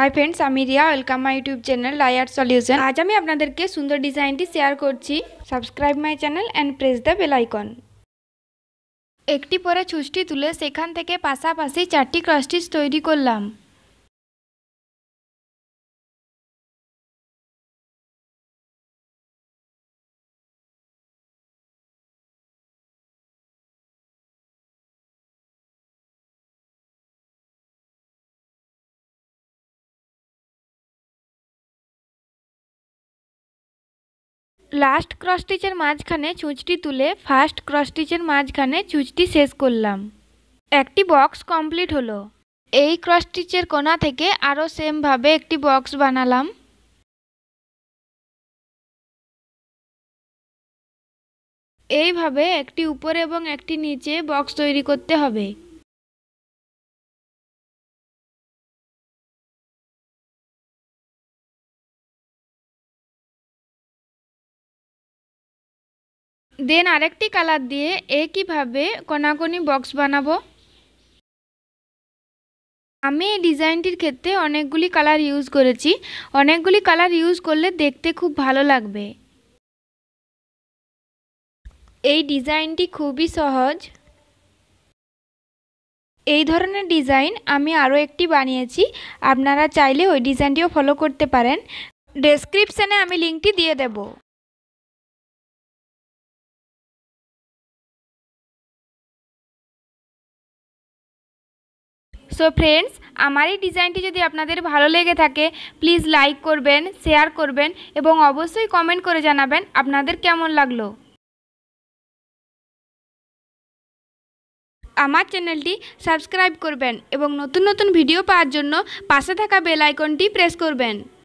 high friends আমি Riya welcome my YouTube channel layer solution আজ আমি আপনাদেরকে সুন্দর ডিজাইনটি শেয়ার করছি subscribe my channel and press the bell icon একটি পরে ছুষ্টি তুলে সেখান থেকে পাশাপাশি চারটি ক্রস তৈরি করলাম লাস্ট ক্রসটিচের মাঝখানে ছুঁচটি তুলে ফার্স্ট ক্রস মাঝখানে ছুঁচটি শেষ করলাম একটি বক্স কমপ্লিট হলো এই ক্রসটিচের কোনা থেকে আরও সেমভাবে একটি বক্স বানালাম এইভাবে একটি উপরে এবং একটি নিচে বক্স তৈরি করতে হবে দেন আরেকটি কালার দিয়ে একইভাবে কোনাকোনি বক্স বানাবো আমি এই ডিজাইনটির ক্ষেত্রে অনেকগুলি কালার ইউজ করেছি অনেকগুলি কালার ইউজ করলে দেখতে খুব ভালো লাগবে এই ডিজাইনটি খুবই সহজ এই ধরনের ডিজাইন আমি আরও একটি বানিয়েছি আপনারা চাইলে ওই ডিজাইনটিও ফলো করতে পারেন ডেসক্রিপশানে আমি লিঙ্কটি দিয়ে দেব সো ফ্রেন্ডস আমার এই ডিজাইনটি যদি আপনাদের ভালো লেগে থাকে প্লিজ লাইক করবেন শেয়ার করবেন এবং অবশ্যই কমেন্ট করে জানাবেন আপনাদের কেমন লাগলো আমার চ্যানেলটি সাবস্ক্রাইব করবেন এবং নতুন নতুন ভিডিও পাওয়ার জন্য পাশে থাকা বেল আইকনটি প্রেস করবেন